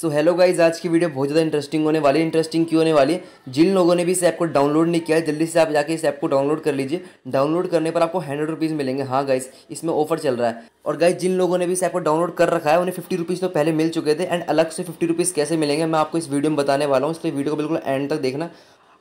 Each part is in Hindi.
सो हेलो गाइज आज की वीडियो बहुत ज़्यादा इंटरेस्टिंग होने वाली इंटरेस्टिंग क्यों होने वाली जिन लोगों ने भी इस ऐप को डाउनलोड नहीं किया है जल्दी से आप जाके इस ऐप को डाउनलोड कर लीजिए डाउनलोड करने पर आपको हंड्रेड रुपीज़ मिलेंगे हाँ गाइज इसमें ऑफर चल रहा है और गाइज जिन लोगों ने भी इस ऐप को डाउनलोड कर रखा है उन्हें फिफ्टी रुपीज़ तो पहले मिल चुके थे एंड अलग से फिफ्टी रुपीज़ कैसे मिलेंगे मैं आपको इस वीडियो में बताने वाला हूँ इसलिए वीडियो को बिल्कुल एंड तक देखना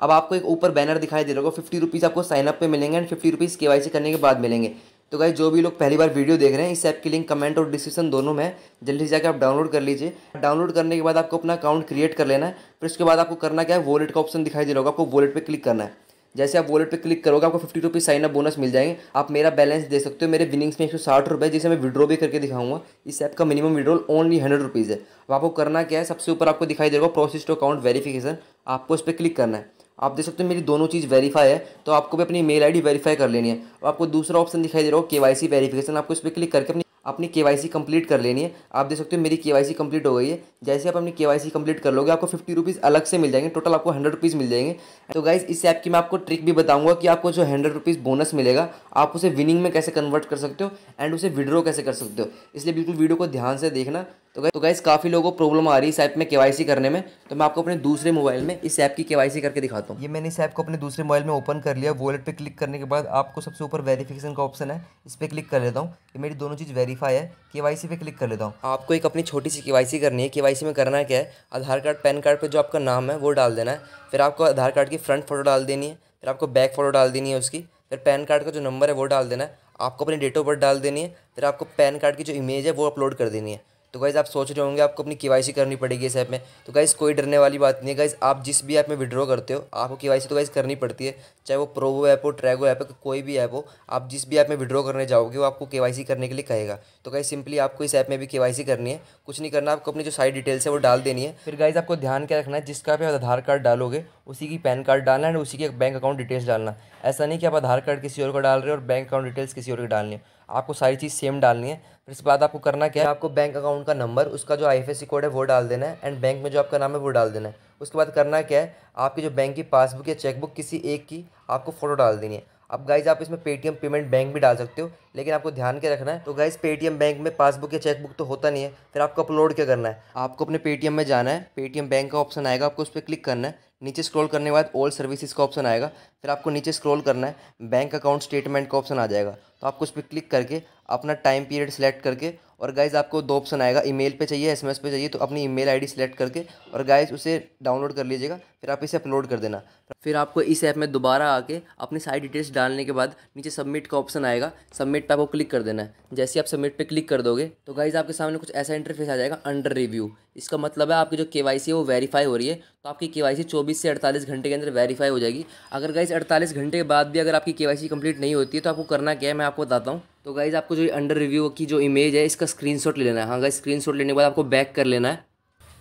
अब आपको एक ऊपर बैनर दिखाई दे रहा होगा फिफ्टी रुपीज़ आपको साइनअप पर मिलेंगे एंड फिफ्टी रुपीज़ के करने के बाद मिलेंगे तो गाइज जो भी लोग पहली बार वीडियो देख रहे हैं इस ऐप की लिंक कमेंट और डिस्क्रिप्शन दोनों में जल्दी से जाकर आप डाउनलोड कर लीजिए डाउनलोड करने के बाद आपको अपना अकाउंट क्रिएट कर लेना है फिर उसके बाद आपको करना क्या है वॉलेट का ऑप्शन दिखाई दे रहा होगा आपको वॉलेट पर क्लिक करना है जैसे आप वॉलेट पर क्लिक करोगे आपको fifty rupees sign up bonus मिल जाएंगे आप मेरा बैलेंस दे सकते हो मेरे विनिंग्स में एक सौ साठ रुपये जिसे मैं विड्रॉ भी करके दिखाऊंगा इस ऐप का minimum withdrawal only hundred rupees है अब आपको करना क्या है सबसे ऊपर आपको दिखाई देगा प्रोसेस टू अकाउंट वेरिफिकेशन आपको इस पर क्लिक करना है आप देख सकते हो मेरी दोनों चीज़ वेरीफाई है तो आपको भी अपनी मेल आईडी वेरीफाई कर लेनी है और आपको दूसरा ऑप्शन दिखाई दे रहा हो केवाईसी वेरिफिकेशन आपको इस पर क्लिक करके अपनी अपनी के वाई सी कंप्लीट कर लेनी है आप देख सकते हो मेरी के वाई सी कंप्लीट हो गई है जैसे आप अपनी के वाई सी कंप्लीट कर लोगे आपको फिफ्टी रुपीज़ अलग से मिल जाएंगे टोटल आपको हंड्रेड रुपीज़ मिल जाएंगे तो गाइज इस ऐप की मैं आपको ट्रिक भी बताऊंगा कि आपको जो हंड्रेड रुपीज़ बोनस मिलेगा आप उसे विनिंग में कैसे कन्वर्ट कर सकते हो एंड उसे विड्रॉ कैसे कर सकते हो इसलिए बिल्कुल वीडियो को ध्यान से देखना तो गैस तो गए काफ़ी लोगों को प्रॉब्लम आ रही है इस ऐप में केवाईसी करने में तो मैं आपको अपने दूसरे मोबाइल में इस ऐप की केवाईसी करके दिखाता हूँ ये मैंने इस ऐप को अपने दूसरे मोबाइल में ओपन कर लिया वॉलेट पे क्लिक करने के बाद आपको सबसे ऊपर वेरीफिकेशन का ऑप्शन है इस पर क्लिक कर लेता हूँ ये मेरी दोनों चीज़ वेरीफाई है सी पे क्लिक कर लेता हूँ आपको एक अपनी छोटी सी सी करनी है सी में करना क्या है आधार कार्ड पैन कार्ड पर जो आपका नाम है वो डाल देना है फिर आपको आधार कार्ड की फ्रंट फोटो डाल देनी है फिर आपको बैक फोटो डाल देनी है उसकी फिर पैन कार्ड का जो नंबर है वो डाल देना है आपको अपनी डेट ऑफ बर्थ डाल देनी है फिर आपको पैन कार्ड की जो इमेज है वो अपलोड कर देनी है तो गाइज़ आप सोच रहे होंगे आपको अपनी के करनी पड़ेगी इस ऐप में तो गाइज़ कोई डरने वाली बात नहीं है गाइज़ आप जिस भी ऐप में विड्रॉ करते हो आपको के तो गाइज़ करनी पड़ती है चाहे वो प्रोवो ऐप हो ट्रैगो ऐप हो कोई भी ऐप हो आप जिस भी ऐप में विड्रॉ करने जाओगे वो आपको के करने के लिए कहेगा तो गाइज़ सिंपली आपको इस ऐप में भी के करनी है कुछ नहीं करना आपको अपनी जो सारी डिटेल्स है वो डाल देनी है फिर गाइज़ आपको ध्यान क्या रखना है जिसका भी आधार कार्ड डालोगे उसी की पैन कार्ड डालना है उसी के बैंक अकाउंट डिटेल्स डालना ऐसा नहीं कि आप आधार कार्ड किसी और का डाल रहे हो और बैंक अकाउंट डिटेल्स किसी और की डालनी है आपको सारी चीज़ सेम डालनी है इसके बाद आपको करना क्या है आपको बैंक अकाउंट का नंबर उसका जो आईएफएससी कोड है वो डाल देना है एंड बैंक में जो आपका नाम है वो डाल देना है उसके बाद करना क्या है आपकी जो बैंक की पासबुक या चेकबुक किसी एक की आपको फ़ोटो डाल देनी है अब गाइज आप इसमें पेटीएम पेमेंट बैंक भी डाल सकते हो लेकिन आपको ध्यान के रखना है तो गाइज पेटीएम बैंक में पासबुक या चेकबुक तो होता नहीं है फिर आपको अपलोड क्या करना है आपको अपने पेटीएम में जाना है पेटीएम बैंक का ऑप्शन आएगा आपको उस पर क्लिक करना है नीचे स्क्रॉल करने के बाद ऑल सर्विसेज का ऑप्शन आएगा फिर आपको नीचे स्क्रॉल करना है बैंक अकाउंट स्टेटमेंट का ऑप्शन आ जाएगा तो आपको उस पर क्लिक करके अपना टाइम पीरियड सेलेक्ट करके और गाइज़ आपको दो ऑप्शन आएगा ईमेल पे चाहिए एसएमएस पे चाहिए तो अपनी ईमेल आईडी सेलेक्ट करके और गाइज़ उसे डाउनलोड कर लीजिएगा फिर आप इसे अपलोड कर देना फिर आपको इस ऐप में दोबारा आके अपनी सारी डिटेल्स डालने के बाद नीचे सबमिट का ऑप्शन आएगा सबमिट पर आपको क्लिक कर देना है जैसे आप सबमिट पर क्लिक कर दोगे तो गाइज़ आपके सामने कुछ ऐसा इंटरफेस आ जाएगा अंडर रिव्यू इसका मतलब है आपकी जो के है वो वेरीफाई हो रही है तो आपकी के वाई चौबीस से अड़तालीस घंटे के अंदर वेरीफाई हो जाएगी अगर गाइज़ अड़तालीस घंटे के बाद भी अगर आपकी के कंप्लीट नहीं होती है तो आपको करना क्या है मैं आपको बताता हूँ तो गाइज़ आपको जो अंडर रिव्यू की जो इमेज है इसका स्क्रीनशॉट ले लेना है हाँ गाइज स्क्रीनशॉट लेने के बाद आपको बैक कर लेना है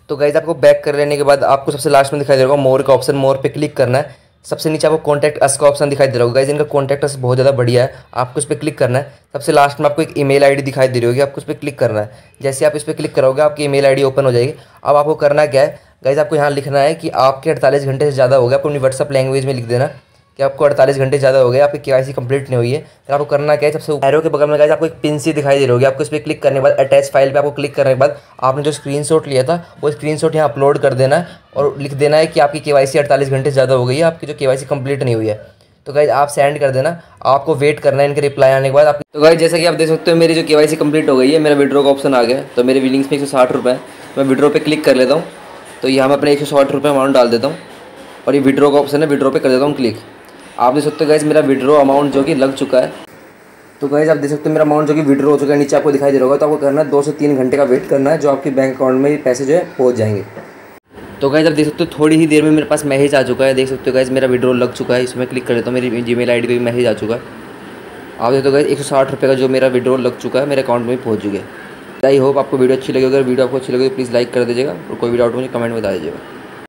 तो गाइज़ आपको बैक कर लेने के बाद आपको सबसे लास्ट में दिखाई दे रहा होगा मोर का ऑप्शन मोर पे क्लिक करना है सबसे नीचे आपको कॉन्टैक्ट अस का ऑप्शन दिखाई दे रहा होगा गाइज इनका कॉन्टैक्ट अस बहुत ज़्यादा बढ़िया है आपको उस पर क्लिक करना है सबसे लास्ट में आपको एक ईमेल आईडी दिखाई दे रही होगी आपको उस पर क्लिक करना है जैसे आप इस पर क्लिक करोगे आपकी ईमेल आईडी ओपन हो जाएगी अब आपको करना क्या है गाइज आपको यहाँ लिखना है कि आपके अड़तालीस घंटे से ज़्यादा हो गया आपको अपनी व्हाट्सअप लैंग्वेज में लिख देना कि आपको 48 घंटे ज़्यादा हो गए आपकी के कंप्लीट नहीं हुई है फिर आपको करना क्या है सबसे एरो के बगल में गाइज आपको एक पिन सी दिखाई दे रही होगी आपको इस पर क्लिक करने के बाद अटैच फाइल पे आपको क्लिक करने के बाद आपने जो स्क्रीन लिया था वो स्क्रीन शॉट यहाँ अपलोड कर देना है और लिख देना है कि आपकी के वाई घंटे ज़्यादा हो गई है आपकी जो के कंप्लीट नहीं हुई है तो गाइज आप सेंड कर देना आपको वेट करना है इनके रिप्लाई आने के बाद आप तो गाइज जैसे कि आप देख सकते हो मेरी जो के कंप्लीट हो गई है मेरा विड्रो का ऑप्शन आ गया तो मेरे विलिंग्स में एक सौ साठ रुपये मैं विड्रो पे क्लिक कर लेता हूँ तो यहाँ मैं अपने एक सौ साठ रुपये अमाउंट डाल देता हूँ और ये विड्रो का ऑप्शन है विड्रो पे कर देता हूँ क्लिक आप देख सकते हो गाइज मेरा विड्रो अमाउंट जो कि लग चुका है तो गाइज आप देख सकते हो मेरा अमाउंट जो कि विड्रो हो चुका है नीचे आपको दिखाई दे रहा होगा तो आपको करना है दो से तीन घंटे का वेट करना है जो आपके बैंक अकाउंट में पैसे जो है पहुँच जाएंगे तो गाइज आप देख सकते हो थोड़ी ही देर में मेरे पास मैसेज आ चुका है देख सकते हो गाइज मेरा विड्रो लग चुका है इसमें क्लिक कर देता हूँ मेरी जी मेल आई भी मैसेज आ चुका है आप देखते हो गाइज एक सौ साठ रुपये का जो मेरा विड्रो लग चुका है मेरे अकाउंट में भी पहुँच चुके आई होप आपको वीडियो अच्छी लगी अगर वीडियो आपको अच्छी लगी तो प्लीज़ लाइक कर दीजिएगा और कोई भी डाउट मुझे कमेंट में बता दीजिएगा